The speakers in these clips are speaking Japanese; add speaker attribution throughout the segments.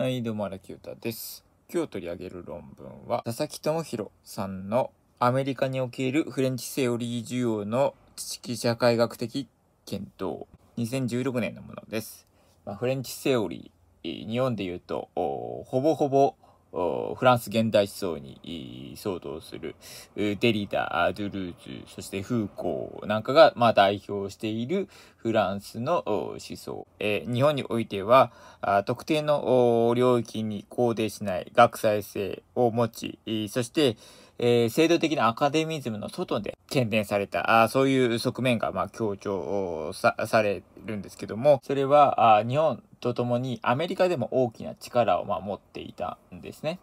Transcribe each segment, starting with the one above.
Speaker 1: はい、どうも、荒木歌です。今日取り上げる論文は、佐々木智弘さんのアメリカにおけるフレンチセオリー需要の知識社会学的検討、2016年のものです。まあ、フレンチセオリー、日本で言うと、ほぼほぼフランス現代思想に騒動するデリダ、ドゥルーズ、そしてフーコーなんかが、まあ、代表しているフランスの思想。えー、日本においては、特定の領域に肯定しない学際性を持ち、そして、えー、制度的なアカデミズムの外で喧伝された、あそういう側面が、まあ、強調されるんですけども、それは、あ日本とともにアメリカでも大きな力を、まあ、持っていたですね。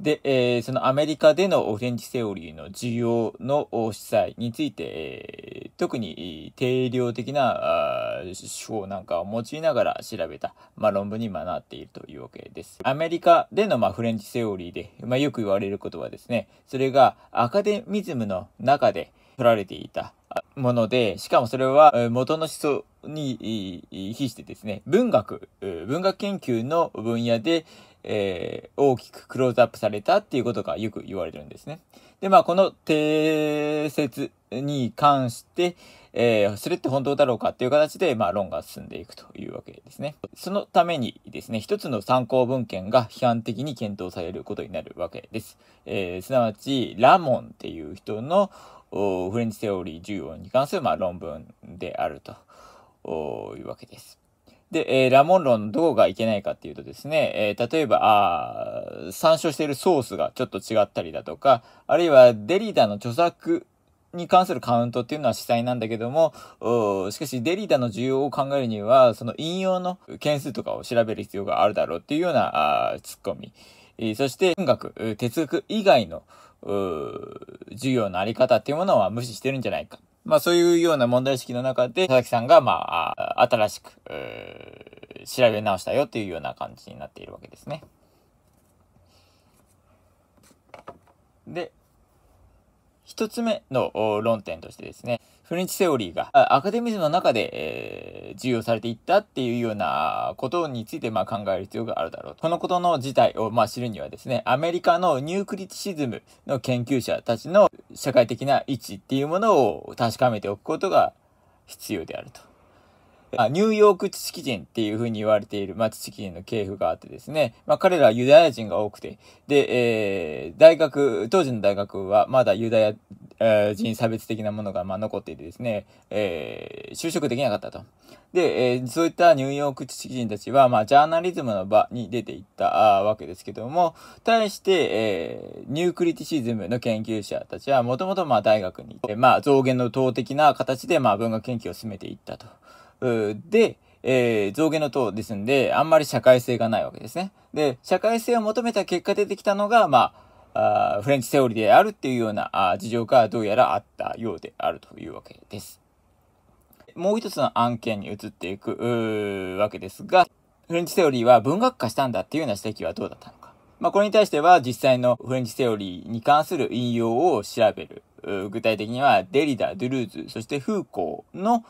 Speaker 1: で、えー、そのアメリカでのフンチセオリーの需要の主催について、えー、特に定量的な手法なんかを用いながら調べた、まあ、論文に今なっているというわけです。アメリカでの、まあ、フレンチセオリーで、まあ、よく言われることはですね、それがアカデミズムの中で取られていたもので、しかもそれは元の思想に比してですね、文学、文学研究の分野で、えー、大きくクローズアップされたっていうことがよく言われるんですね。で、まあ、この定説に関して、えー、それって本当だろうかっていう形で、まあ、論が進んでいくというわけですね。そのためにですね、一つの参考文献が批判的に検討されることになるわけです。えー、すなわち、ラモンっていう人の、フレンチテオリー14に関する、まあ、論文であるというわけです。で、えー、ラモン論のどこがいけないかっていうとですね、えー、例えば、あ参照しているソースがちょっと違ったりだとか、あるいはデリーダの著作に関するカウントっていうのは主体なんだけども、しかしデリータの需要を考えるには、その引用の件数とかを調べる必要があるだろうっていうようなあツッコミそして文学、哲学以外の、授業のあり方っていうものは無視してるんじゃないか。まあそういうような問題意識の中で、佐々木さんが、まあ、新しく、調べ直したよっていうような感じになっているわけですね。一つ目の論点としてですね、フレンチセオリーがアカデミズムの中で、えー、授与されていったっていうようなことについてまあ考える必要があるだろうこのことの事態をまあ知るにはですね、アメリカのニュークリティシズムの研究者たちの社会的な位置っていうものを確かめておくことが必要であると。あニューヨーク知識人っていうふうに言われている、まあ、知識人の系譜があってですね、まあ、彼らはユダヤ人が多くて、で、えー、大学、当時の大学はまだユダヤ、人差別的なものがまあ残っていてですね、えー、就職できなかったと。で、えー、そういったニューヨーク知識人たちは、まあ、ジャーナリズムの場に出ていったわけですけども、対して、えー、ニュークリティシズムの研究者たちは、もともとまあ大学にって、まあ、増減の党的な形で、まあ、文学研究を進めていったと。で、えー、増減の塔ですんで、あんまり社会性がないわけですね。で、社会性を求めた結果出てきたのが、まあ、あフレンチセオリーであるっていうようなあ事情がどうやらあったようであるというわけです。もう一つの案件に移っていくわけですが、フレンチセオリーは文学化したんだっていうような指摘はどうだったのか。まあ、これに対しては実際のフレンチセオリーに関する引用を調べる。具体的にはデリダ、ドゥルーズ、そしてフーコーの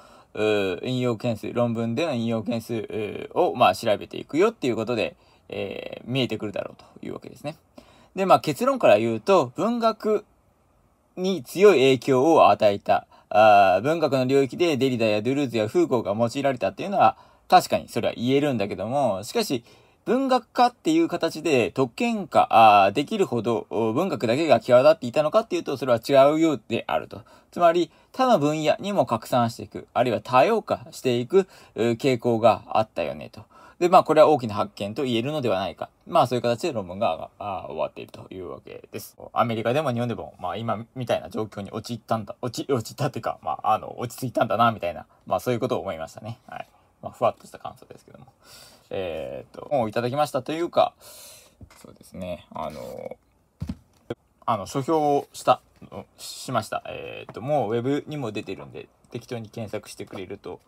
Speaker 1: 引用件数、論文での引用件数を、まあ、調べていくよっていうことで、えー、見えてくるだろうというわけですね。で、まあ、結論から言うと、文学に強い影響を与えた、あ文学の領域でデリダやドゥルーズやフーコーが用いられたっていうのは、確かにそれは言えるんだけども、しかし、文学科っていう形で特権化できるほど文学だけが際立っていたのかっていうと、それは違うようであると。つまり、他の分野にも拡散していく、あるいは多様化していく傾向があったよねと。で、まあ、これは大きな発見と言えるのではないか。まあ、そういう形で論文が終わっているというわけです。アメリカでも日本でも、まあ、今みたいな状況に陥ったんだ、落ち、落ちたっていうか、まあ、あの、落ち着いたんだな、みたいな、まあ、そういうことを思いましたね。はい。まあ、ふわっとした感想ですけども。えっ、と、本をいただきましたというか、そうですね、あの、あの、書評をした、しました。えっ、と、もうウェブにも出てるんで、適当に検索してくれると、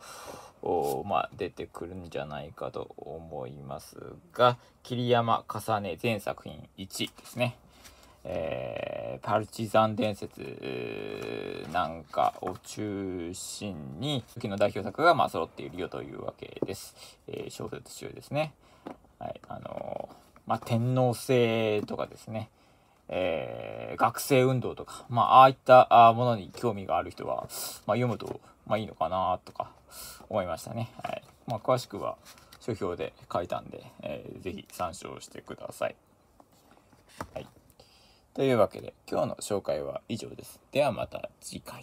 Speaker 1: おまあ、出てくるんじゃないかと思いますが、桐山重ね全作品1ですね。えー、パルチザン伝説なんかを中心に、時の代表作がまあ揃っているよというわけです。えー、小説中ですね。はい、あのー、まあ、天皇制とかですね。えー、学生運動とか、まあ、ああいったものに興味がある人は、まあ、読むと、まあ、いいのかなとか思いましたね。はい。まあ、詳しくは書評で書いたんで、えー、ぜひ参照してください。というわけで今日の紹介は以上です。ではまた次回。